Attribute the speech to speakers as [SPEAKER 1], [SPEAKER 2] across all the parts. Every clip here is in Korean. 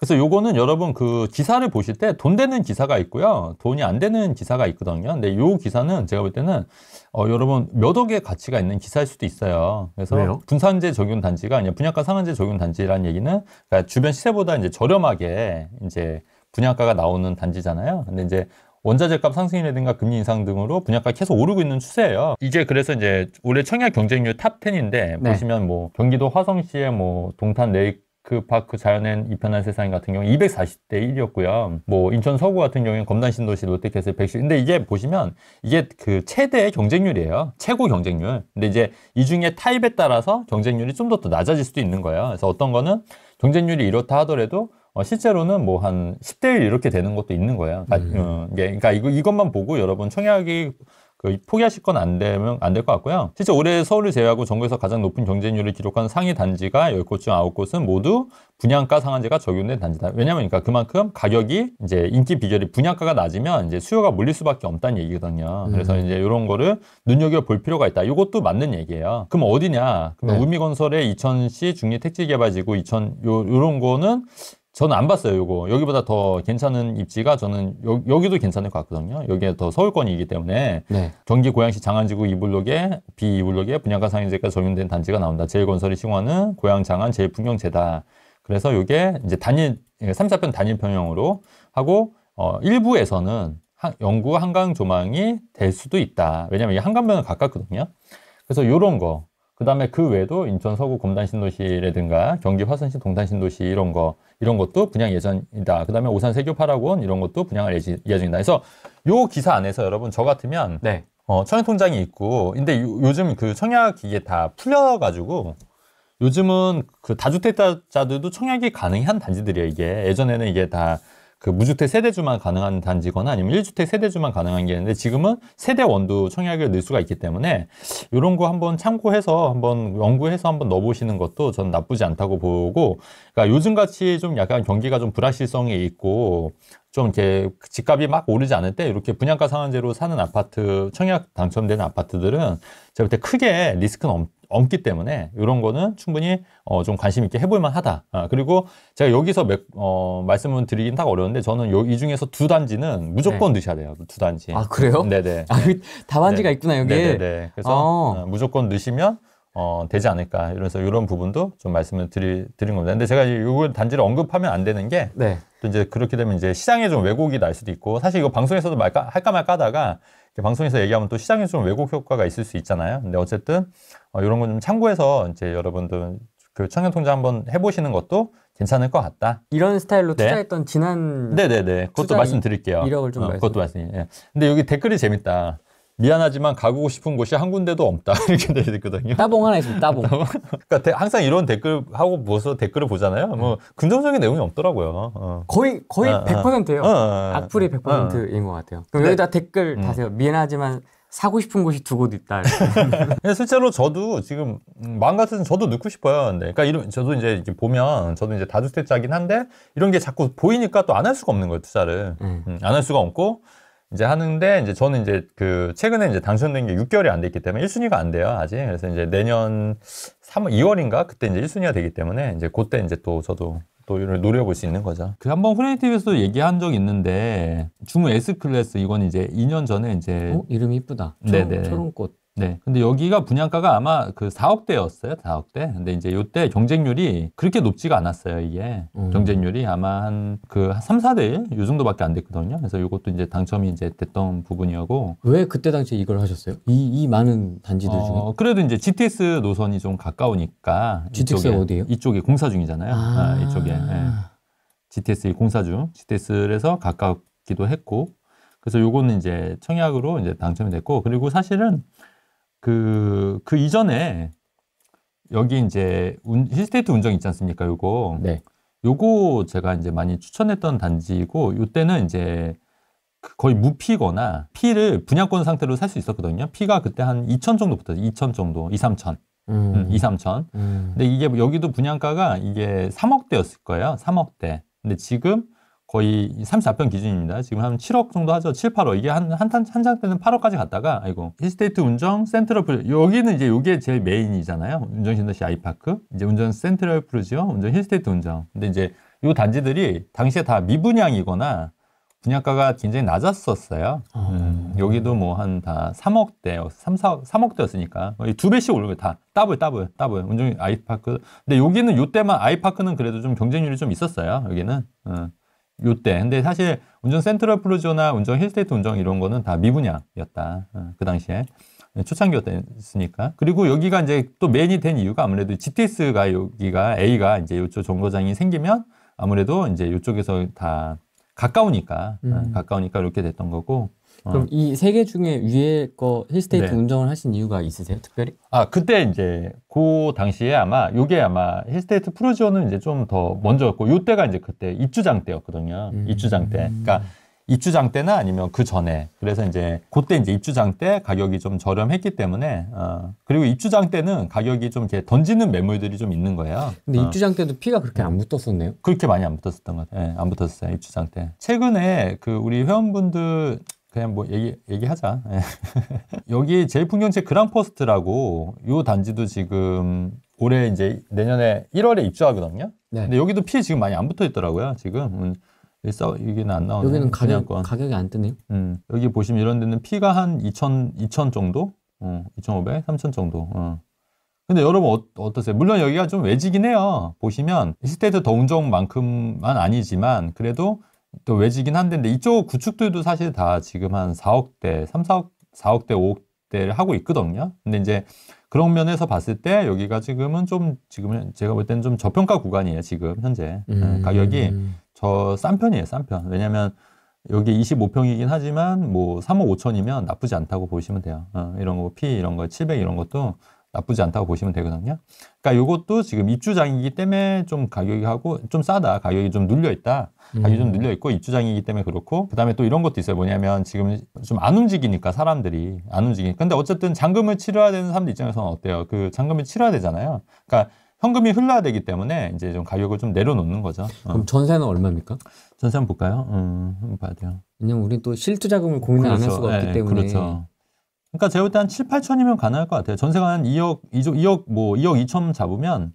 [SPEAKER 1] 그래서 요거는 여러분 그 기사를 보실 때 돈 되는 기사가 있고요. 돈이 안 되는 기사가 있거든요. 근데 요 기사는 제가 볼 때는 어, 여러분 몇 억의 가치가 있는 기사일 수도 있어요. 그래서 왜요? 분산제 적용 단지가 아니라 분양가 상한제 적용 단지라는 얘기는 그러니까 주변 시세보다 이제 저렴하게 이제 분양가가 나오는 단지잖아요. 근데 이제 원자재값 상승이라든가 금리 인상 등으로 분양가 계속 오르고 있는 추세예요. 이게 그래서 이제 올해 청약 경쟁률 탑 10인데 네. 보시면 뭐 경기도 화성시에뭐 동탄 레이 크 마크 그 파크 자연엔 이편한 세상 같은 경우 240대 1이었고요. 뭐 인천 서구 같은 경우에는 검단 신도시 롯데캐슬 110. 시 근데 이게 보시면 이게 그 최대 경쟁률이에요. 최고 경쟁률. 근데 이제 이 중에 타입에 따라서 경쟁률이 좀더더 낮아질 수도 있는 거예요. 그래서 어떤 거는 경쟁률이 이렇다 하더라도 어, 실제로는 뭐 한 10대 1 이렇게 되는 것도 있는 거예요. 그러니까, 음. 아, 어, 예, 그러니까 이거, 이것만 보고 여러분 청약이 그 포기하실 건 안 되면 안 될 것 같고요. 실제 올해 서울을 제외하고 전국에서 가장 높은 경쟁률을 기록한 상위 단지가 10곳 중 9곳은 모두 분양가 상한제가 적용된 단지다. 왜냐면 그러니까 그만큼 가격이 이제 인기 비결이 분양가가 낮으면 이제 수요가 몰릴 수밖에 없다는 얘기거든요. 음. 그래서 이제 이런 거를 눈여겨 볼 필요가 있다. 이것도 맞는 얘기예요. 그럼 어디냐? 그럼 네. 우미건설의 이천시 중립 택지개발지구 이천 요 요런 거는 저는 안 봤어요, 요거. 여기보다 더 괜찮은 입지가 저는 여, 기도 괜찮을 것 같거든요. 여기에 더 서울권이기 때문에 네. 경기 고양시 장안지구 2블록에 B 2블록에 분양가 상인제까지 적용된 단지가 나온다. 제일건설이 신고하는 고양 장안 제일풍경제다. 그래서 요게 이제 단일 3, 사편 단일 평형으로 하고 어 일부에서는 한, 영구 한강 조망이 될 수도 있다. 왜냐면 이 한강변은 가깝거든요. 그래서 요런 거그 다음에 그 외에도 인천 서구 곰단신도시라든가 경기 화순시 동탄신도시 이런 거, 이런 것도 분양 예정이다. 그 다음에 오산 세교파라곤 이런 것도 분양할 예정이다. 그래서 요 기사 안에서 여러분 저 같으면 네. 어, 청약 통장이 있고, 근데 요, 즘그 청약 이게 다 풀려가지고 요즘은 그 다주택자들도 청약이 가능한 단지들이에요. 이게 예전에는 이게 다그 무주택 세대주만 가능한 단지거나 아니면 1주택 세대주만 가능한 게 있는데 지금은 세대 원도 청약을 넣을 수가 있기 때문에 이런 거 한번 참고해서 한번 연구해서 한번 넣어보시는 것도 저는 나쁘지 않다고 보고 그러니까 요즘같이 좀 약간 경기가 좀 불확실성이 있고 좀 이렇게 집값이 막 오르지 않을 때 이렇게 분양가 상한제로 사는 아파트 청약 당첨된 아파트들은 제가 볼 때 크게 리스크는 없, 기 때문에 이런 거는 충분히 어, 좀 관심 있게 해볼 만하다. 아, 그리고 제가 여기서 매, 어, 말씀을 드리긴 딱 어려운데 저는 요, 이 중에서 두 단지는 무조건 네. 넣으셔야 돼요. 두 단지. 아 그래요? 네네. 네. 아, 그 다반지가 네. 있구나 여기. 네네. 네. 그래서 어. 어 무조건 넣으시면 어, 되지 않을까. 이래서 이런 부분도 좀 말씀을 드리, 드린 겁니다. 근데 제가 이걸 단지를 언급하면 안 되는 게, 네. 또 이제 그렇게 되면 이제 시장에 좀 왜곡이 날 수도 있고, 사실 이거 방송에서도 말까, 할까 말까 하다가, 방송에서 얘기하면 또 시장에 좀 왜곡 효과가 있을 수 있잖아요. 근데 어쨌든, 어, 이런 건좀 참고해서 이제 여러분들 그 청년통장 한번 해보시는 것도 괜찮을 것 같다. 이런 스타일로 네. 투자했던 지난. 네네네. 네, 네. 그것도 말씀드릴게요. 이력을 좀 어, 말씀. 그것도 말씀이에요. 예. 근데 여기 댓글이 재밌다. 미안하지만 가고 싶은 곳이 한 군데도 없다 이렇게 돼 있거든요. 따봉 하나 있습니다. 따봉. 그러니까 대, 항상 이런 댓글 하고 보서 댓글을 보잖아요. 뭐 네. 긍정적인 내용이 없더라고요. 어. 거의 거의 아, 100%예요. 아, 아, 악플이 100%인 것 같아요. 그럼 여기다 댓글 음. 다세요. 미안하지만 사고 싶은 곳이 두 곳 있다. 실제로 저도 지금 음, 마음 같은 저도 넣고 싶어요. 근데 그러니까 이런 저도 이제 보면 저도 이제 다주택자긴 한데 이런 게 자꾸 보이니까 또 안 할 수가 없는 거예요 투자를 네. 음. 음, 안할 수가 없고 이제 하는데 이제 저는 이제 그 최근에 이제 당선된 게 6개월이 안 됐기 때문에 1순위가 안 돼요 아직 그래서 이제 내년 3월 2월인가 그때 이제 1순위가 되기 때문에 이제 그때 이제 또 저도 또 이런 노려볼 수 있는 거죠. 그 한번 후라이 t v 에서 얘기한 적 있는데 주무 S 클래스 이건 이제 2년 전에 이제 어? 이름이 이쁘다. 네네. 네. 초롱꽃. 네. 근데 여기가 분양가가 아마 그 4억대였어요. 4억대. 근데 이제 요때 경쟁률이 그렇게 높지가 않았어요. 이게. 음. 경쟁률이 아마 한그 3, 4대 1? 요 정도밖에 안 됐거든요. 그래서 요것도 이제 당첨이 이제 됐던 부분이었고. 왜 그때 당시에 이걸 하셨어요? 이, 이 많은 단지들 어, 중에? 어, 그래도 이제 GTX 노선이 좀 가까우니까. GTX가 어디예요? 이쪽에 공사 중이잖아요. 아, 아 이쪽에. 네. 예. GTX 공사 중. GTX에서 가깝기도 했고. 그래서 요거는 이제 청약으로 이제 당첨이 됐고. 그리고 사실은 그, 그 이전에 여기 이제 운, 힐스테이트 운정 있지 않습니까? 요거. 네. 요거 제가 이제 많이 추천했던 단지이고, 요때는 이제 그 거의 무피거나 피를 분양권 상태로 살 수 있었거든요. 피가 그때 한 2천 정도 붙었어요. 2천 정도, 2, 3천. 음. 음, 2, 3천. 음. 근데 이게 여기도 분양가가 이게 3억대였을 거예요. 3억대. 근데 지금 거의 34편 기준입니다. 지금 한 7억 정도 하죠. 7, 8억. 이게 한, 한, 한장 때는 8억까지 갔다가, 아이고. 힐스테이트 운정, 센트럴 프루. 여기는 이제 요게 제일 메인이잖아요. 운전신도시 아이파크. 이제 운전 센트럴 프루지요. 운전 힐스테이트 운정. 근데 이제 요 단지들이 당시에 다 미분양이거나 분양가가 굉장히 낮았었어요. 아. 음, 여기도 뭐 한 다 3억대, 3, 4, 3억대였으니까. 두 배씩 오르고 다. 더블, 더블, 더블. 운전 아이파크. 근데 여기는 요 때만 아이파크는 그래도 좀 경쟁률이 좀 있었어요. 여기는. 음. 요때. 근데 사실 운전 센트럴 플루저나 운전 힐스테이트 운전 이런 거는 다 미분양이었다. 어, 그 당시에. 네, 초창기였으니까. 그리고 여기가 이제 또 메인이 된 이유가 아무래도 GTS가 여기가 A가 이제 요쪽 정거장이 생기면 아무래도 이제 요쪽에서 다 가까우니까, 어, 음. 가까우니까 이렇게 됐던 거고. 그럼 어. 이세 개 중에 위에 거 힐스테이트 네. 운전을 하신 이유가 있으세요, 특별히? 아 그때 이제 그 당시에 아마 요게 아마 힐스테이트 프로지오는 이제 좀 더 먼저였고 요때가 이제 그때 입주장 때였거든요. 음. 입주장 때. 그러니까 입주장 때나 아니면 그 전에 그래서 이제 그때 이제 입주장 때 가격이 좀 저렴했기 때문에 어 그리고 입주장 때는 가격이 좀 이렇게 던지는 매물들이 좀 있는 거예요. 근데 어. 입주장 때도 피가 그렇게 안 붙었었네요. 그렇게 많이 안 붙었었던 것 같아요. 네, 안 붙었어요 입주장 때. 최근에 그 우리 회원분들 그냥 뭐 얘기, 얘기하자. 예. 여기 제일 풍경채 그랑포스트라고 요 단지도 지금 올해 이제 내년에 1월에 입주하거든요. 네. 근데 여기도 피해 지금 많이 안 붙어 있더라고요. 지금 음, 써 여기는 안 나오는 여기는 가격 가격이 안 뜨네요. 음, 여기 보시면 이런 데는 피가 한 2천 2천 정도, 음. 2,500, 3천 정도. 음. 근데 여러분 어, 떠세요 물론 여기가 좀 외지긴 해요. 보시면 시스테이트 더운 정만큼만 아니지만 그래도 또 외지긴 한데 이쪽 구축들도 사실 다 지금 한 4억대, 3, 4억, 4억대, 5억대를 하고 있거든요. 근데 이제 그런 면에서 봤을 때 여기가 지금은 좀 지금 제가 볼 때는 좀 저평가 구간이에요. 지금 현재 예, 음. 가격이 저 싼 편이에요. 싼 편. 왜냐하면 여기 25평이긴 하지만 뭐 3억 5천이면 나쁘지 않다고 보시면 돼요. 어, 이런 거 P 이런 거 700 이런 것도 나쁘지 않다고 보시면 되거든요. 그러니까 이것도 지금 입주장이기 때문에 좀 가격이 하고 좀 싸다. 가격이 좀 눌려 있다. 가격이 음. 좀 눌려 있고 입주장이기 때문에 그렇고 그다음에 또 이런 것도 있어요. 뭐냐면 지금 좀 안 움직이니까 사람들이 안 움직이니까. 근데 어쨌든 잔금을 치러야 되는 사람들 입장에서는 어때요? 그 잔금을 치러야 되잖아요. 그러니까 현금이 흘러야 되기 때문에 이제 좀 가격을 좀 내려놓는 거죠. 어. 그럼 전세는 얼마입니까? 전세 한번 볼까요? 음, 한번 봐야 돼요. 왜냐면 우리또 실투자금을 고민을 그렇죠. 안할 수가 없기 예, 때문에. 그렇죠. 그러니까 제가 볼 때 한 7, 8천이면 가능할 것 같아요. 전세가 한 2억, 2조, 2억, 뭐 2억 2천 잡으면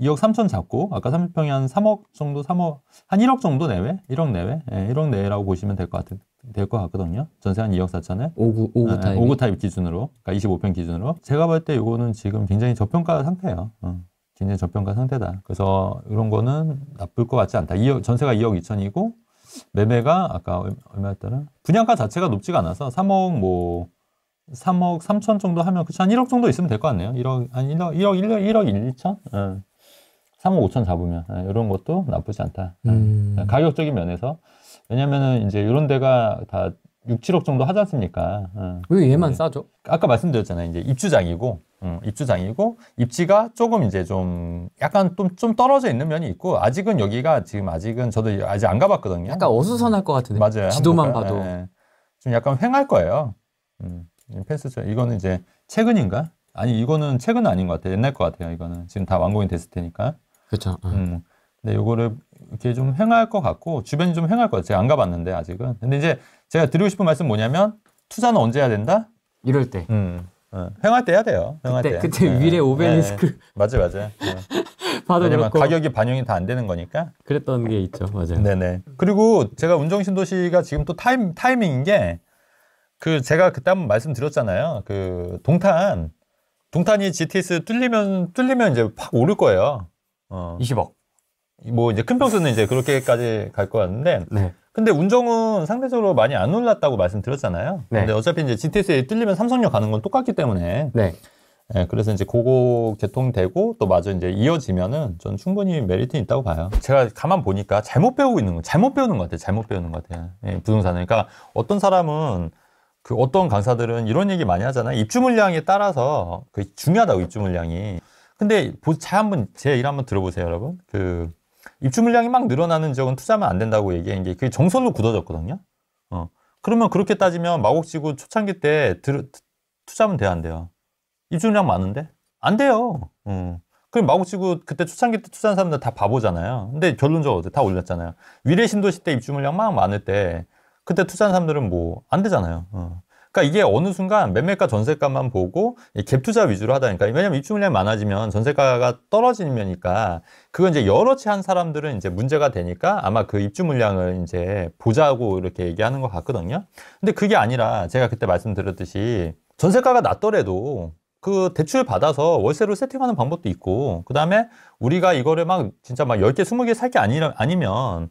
[SPEAKER 1] 2억 3천 잡고 아까 30평이 한 3억 정도, 3억, 한 1억 정도 내외? 1억 내외? 예, 1억 내외라고 보시면 될 것 같은 될것 같거든요. 전세 한 2억 4천에. 5구, 5구 예, 예 타입. 5구 타입 기준으로. 그러니까 25평 기준으로. 제가 볼 때 이거는 지금 굉장히 저평가 상태예요. 어, 굉장히 저평가 상태다. 그래서 이런 거는 나쁠 것 같지 않다. 2억, 전세가 2억 2천이고 매매가 아까 얼마였더라? 분양가 자체가 높지가 않아서 3억 뭐 3억 3천 정도 하면 그치 한 1억 정도 있으면 될 것 같네요. 1억 한 1억 1억 1억 1억 1천? 응. 3억 5천 잡으면 응. 예, 이런 것도 나쁘지 않다. 예. 음. 예, 가격적인 면에서 왜냐면은 이제 이런 데가 다 6, 7억 정도 하지 않습니까? 응. 왜 얘만 싸죠? 아까 말씀드렸잖아요. 이제 입주장이고 음, 입주장이고 입지가 조금 이제 좀 약간 좀, 좀 떨어져 있는 면이 있고 아직은 여기가 지금 아직은 저도 아직 안 가봤거든요. 약간 어수선할 것 같은데. 맞아요. 지도만 봐도 네. 좀 약간 횡할 거예요. 음. 예, 패스죠. 이거는 이제 최근인가? 아니 이거는 최근 아닌 것 같아요. 옛날 것 같아요. 이거는 지금 다 완공이 됐을 테니까. 그렇죠. 음. 근데 요거를 이렇게 좀 횡할 것 같고 주변이 좀 횡할 것 같아요. 제가 안 가봤는데 아직은. 근데 이제 제가 드리고 싶은 말씀 뭐냐면 투자는 언제 해야 된다? 이럴 때. 음. 어, 횡할 때 해야 돼요. 횡할 때 그때 네. 위례 오벨리스크. 네. 맞아 맞아. 봐도 그렇고 가격이 반영이 다 안 되는 거니까. 그랬던 게 있죠. 맞아요. 네네. 그리고 제가 운정신도시가 지금 또 타임 타이밍인 게그 제가 그때 한 번 말씀드렸잖아요. 그 동탄 동탄이 GTS 뚫리면 뚫리면 이제 팍 오를 거예요. 어. 20억. 뭐 이제 큰 평수는 이제 그렇게까지 갈 것 같은데. 네. 근데 운정은 상대적으로 많이 안 올랐다고 말씀드렸잖아요. 네. 근데 어차피 이제 GTS에 뚫리면 삼성역 가는 건 똑같기 때문에. 네. 네, 그래서 이제 그거 개통되고 또 마저 이제 이어지면은 전 충분히 메리트 는 있다고 봐요. 제가 가만 보니까 잘못 배우고 있는 거, 잘못 배우는 것 같아요. 잘못 배우는 것 같아요. 예, 부동산을. 그러니까 어떤 사람은 그 어떤 강사들은 이런 얘기 많이 하잖아요. 입주 물량에 따라서 그 중요하다고 입주 물량이. 근데 자 한번 제 일 한번 들어보세요, 여러분. 그 입주 물량이 막 늘어나는 지역은 투자하면 안 된다고 얘기한 게 그게 정으로 굳어졌거든요. 어. 그러면 그렇게 따지면 마곡지구 초창기 때 들, 투자하면 돼요안 돼요? 입주 물량 많은데? 안 돼요. 어. 그럼 마곡지구 그때 초창기 때 투자한 사람들 다 바보잖아요. 근데 결론적으로 다 올렸잖아요. 위례 신도시 때 입주 물량 막 많을 때 그때 투자한 사람들은 뭐 안 되잖아요. 어. 그러니까 이게 어느 순간 매매가 전세가만 보고 갭 투자 위주로 하다니까 왜냐면 입주 물량이 많아지면 전세가가 떨어지면이니까 그건 이제 여러 채한 사람들은 이제 문제가 되니까 아마 그 입주 물량을 이제 보자고 이렇게 얘기하는 것 같거든요. 근데 그게 아니라 제가 그때 말씀드렸듯이 전세가가 낮더라도 그 대출 받아서 월세로 세팅하는 방법도 있고 그다음에 우리가 이거를 막 진짜 막 10개 20개 살 게 아니라 아니면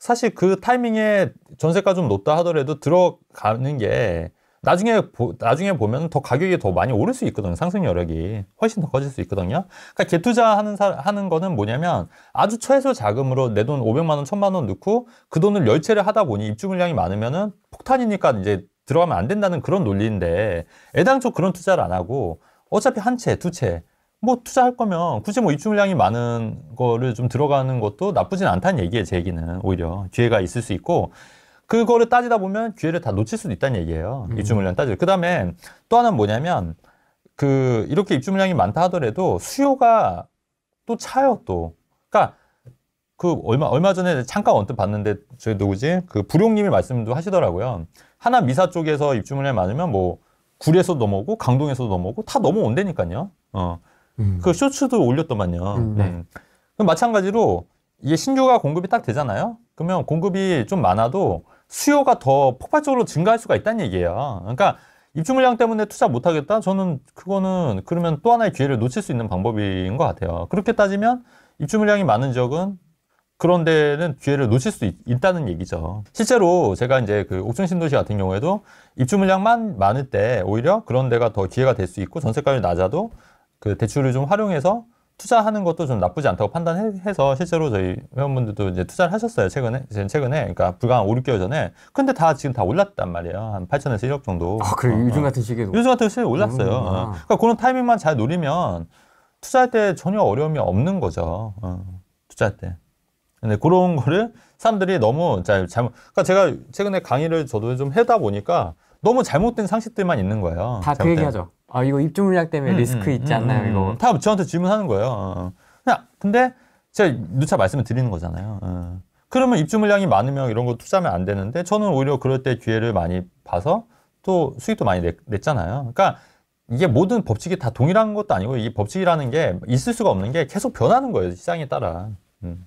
[SPEAKER 1] 사실 그 타이밍에 전세가 좀 높다 하더라도 들어가는 게 나중에 보, 나중에 보면 더 가격이 더 많이 오를 수 있거든요. 상승 여력이 훨씬 더 커질 수 있거든요. 그러니까 개투자하는 사, 하는 거는 뭐냐면 아주 최소 자금으로 내 돈 500만 원, 1000만 원 넣고 그 돈을 열채를 하다 보니 입주 물량이 많으면은 폭탄이니까 이제 들어가면 안 된다는 그런 논리인데 애당초 그런 투자를 안 하고 어차피 한 채, 두채 뭐 투자할 거면 굳이 뭐 입주 물량이 많은 거를 좀 들어가는 것도 나쁘진 않다는 얘기예요. 제 얘기는 오히려 기회가 있을 수 있고 그거를 따지다 보면 기회를 다 놓칠 수도 있다는 얘기예요. 음. 입주 물량 따지고 그다음에 또 하나는 뭐냐면 그 이렇게 입주 물량이 많다 하더라도 수요가 또 차요 또. 그러니까 그 얼마 얼마 전에 잠깐 언뜻 봤는데 저희 누구지 그 부룡님이 말씀도 하시더라고요. 하나 미사 쪽에서 입주 물량이 많으면 뭐 구리에서 넘어오고 강동에서도 넘어오고 다 넘어온다니까요. 어. 음. 그 쇼츠도 올렸더만요. 음. 네. 그 마찬가지로 이게 신규가 공급이 딱 되잖아요. 그러면 공급이 좀 많아도 수요가 더 폭발적으로 증가할 수가 있다는 얘기예요. 그러니까 입주 물량 때문에 투자 못 하겠다? 저는 그거는 그러면 또 하나의 기회를 놓칠 수 있는 방법인 것 같아요. 그렇게 따지면 입주 물량이 많은 지역은 그런 데는 기회를 놓칠 수 있, 다는 얘기죠. 실제로 제가 이제 그 옥천 신도시 같은 경우에도 입주 물량만 많을 때 오히려 그런 데가 더 기회가 될 수 있고 전세가율이 낮아도 그 대출을 좀 활용해서 투자하는 것도 좀 나쁘지 않다고 판단해서 실제로 저희 회원분들도 이제 투자를 하셨어요. 최근에, 최근에. 그러니까 불과 한 5, 6개월 전에. 근데 다 지금 다 올랐단 말이에요. 한 8천에서 1억 정도. 아, 그래. 어, 요즘 어. 같은 시기에도. 요즘 같은 시기에 올랐어요. 음, 음, 음. 어. 그러니까 그런 타이밍만 잘 노리면 투자할 때 전혀 어려움이 없는 거죠. 어, 투자할 때. 근데 그런 거를 사람들이 너무 잘, 잘못, 그러니까 제가 최근에 강의를 저도 좀 해다 보니까 너무 잘못된 상식들만 있는 거예요. 다 그 얘기하죠. 아 이거 입주 물량 때문에 음, 리스크 음, 있지 음, 않나요 음, 이거? 다 저한테 질문하는 거예요. 어. 근데 제가 누차 말씀을 드리는 거잖아요. 어. 그러면 입주 물량이 많으면 이런 거 투자하면 안 되는데 저는 오히려 그럴 때 기회를 많이 봐서 또 수익도 많이 냈, 냈잖아요. 그러니까 이게 모든 법칙이 다 동일한 것도 아니고 이 법칙이라는 게 있을 수가 없는 게 계속 변하는 거예요 시장에 따라. 음.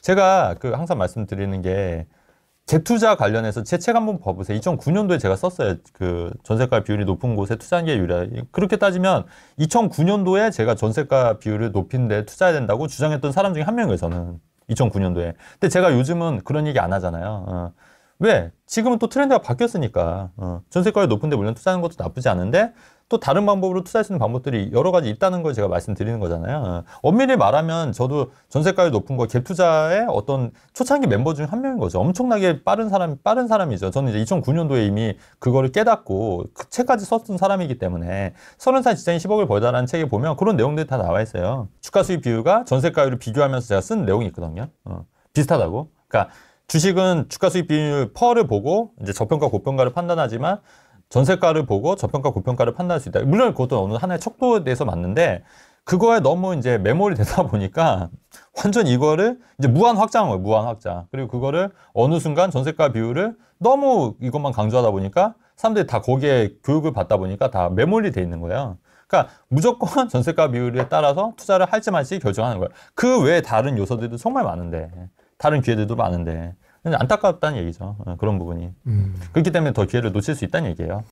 [SPEAKER 1] 제가 그 항상 말씀드리는 게 재투자 관련해서 채책 한번 봐보세요. 2009년도에 제가 썼어요. 그 전세가 비율이 높은 곳에 투자한 게 유리하. 다 그렇게 따지면 2009년도에 제가 전세가 비율을 높인 데 투자해야 된다고 주장했던 사람 중에 한 명이에요, 저는. 2009년도에. 근데 제가 요즘은 그런 얘기 안 하잖아요. 어. 왜? 지금은 또 트렌드가 바뀌었으니까. 어. 전세가율 높은데 물론 투자하는 것도 나쁘지 않은데 또 다른 방법으로 투자할 수 있는 방법들이 여러 가지 있다는 걸 제가 말씀드리는 거잖아요. 엄밀히 말하면 저도 전세가율 높은 거갭 투자의 어떤 초창기 멤버 중 한 명인 거죠. 엄청나게 빠른 사람 빠른 사람이죠. 저는 이제 2009년도에 이미 그거를 깨닫고 그 책까지 썼던 사람이기 때문에 30살 직장인 10억을 벌다라는 책에 보면 그런 내용들이 다 나와 있어요. 주가 수익 비율과 전세가율을 비교하면서 제가 쓴 내용이 있거든요. 어, 비슷하다고. 그러니까 주식은 주가 수익 비율 퍼를 보고 이제 저평가 고평가를 판단하지만 전세가를 보고 저평가 고평가를 판단할 수 있다. 물론 그것도 어느 하나의 척도에 대해서 맞는데 그거에 너무 이제 메모리 되다 보니까 완전 이거를 이제 무한 확장한 거예요. 무한 확장. 그리고 그거를 어느 순간 전세가 비율을 너무 이것만 강조하다 보니까 사람들이 다 거기에 교육을 받다 보니까 다 메모리 돼 있는 거예요. 그러니까 무조건 전세가 비율에 따라서 투자를 할지 말지 결정하는 거예요. 그 외에 다른 요소들도 정말 많은데 다른 기회들도 많은데 안타깝다는 얘기죠. 어, 그런 부분이. 음. 그렇기 때문에 더 기회를 놓칠 수 있다는 얘기예요.